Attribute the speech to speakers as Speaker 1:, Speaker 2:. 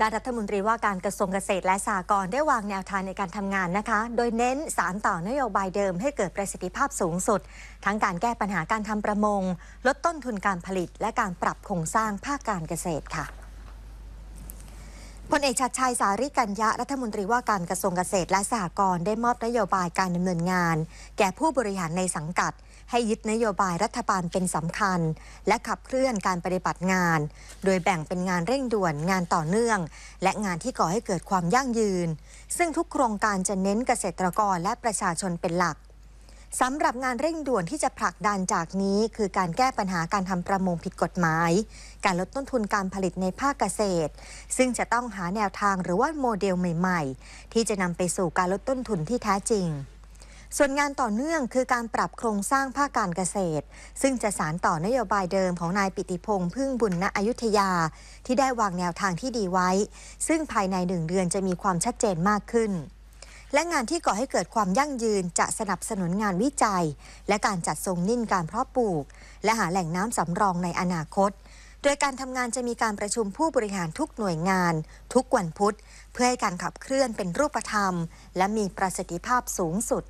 Speaker 1: ด้านรัฐมนตรีว่าการกระทรวงเกษตรและสหกรณ์ได้วางแนวทางในการทำงานนะคะ โดยเน้นสารต่อนโยบายเดิมให้เกิดประสิทธิภาพสูงสุด ทั้งการแก้ปัญหาการทำประมง ลดต้นทุนการผลิตและการปรับโครงสร้างภาคการเกษตรค่ะพลเอกชัดชัยสาริกัญญะรัฐมนตรีว่าการกระทรวงเกษตรและสหกรณ์ได้มอบนโยบายการดำเนินงาน แก่ผู้บริหารในสังกัด ให้ยึดนโยบายรัฐบาลเป็นสำคัญ และขับเคลื่อนการปฏิบัติงาน โดยแบ่งเป็นงานเร่งด่วนงานต่อเนื่อง และงานที่ก่อให้เกิดความยั่งยืน ซึ่งทุกโครงการจะเน้นเกษตรกรและประชาชนเป็นหลักสำหรับงานเร่งด่วนที่จะผลักดันจากนี้คือการแก้ปัญหาการทำประมงผิดกฎหมาย การลดต้นทุนการผลิตในภาคเกษตร ซึ่งจะต้องหาแนวทางหรือว่าโมเดลใหม่ ๆ ที่จะนำไปสู่การลดต้นทุนที่แท้จริง ส่วนงานต่อเนื่องคือการปรับโครงสร้างภาคการเกษตร ซึ่งจะสานต่อนโยบายเดิมของนายปิติพงษ์พึ่งบุญณอยุธยา ที่ได้วางแนวทางที่ดีไว้ ซึ่งภายในหนึ่งเดือนจะมีความชัดเจนมากขึ้นและงานที่ก่อให้เกิดความยั่งยืนจะสนับสนุนงานวิจัยและการจัดทรงนิ่นการเพาะปลูก และหาแหล่งน้ำสำรองในอนาคต โดยการทำงานจะมีการประชุมผู้บริหารทุกหน่วยงาน ทุกวันพุธ เพื่อให้การขับเคลื่อนเป็นรูปธรรมและมีประสิทธิภาพสูงสุด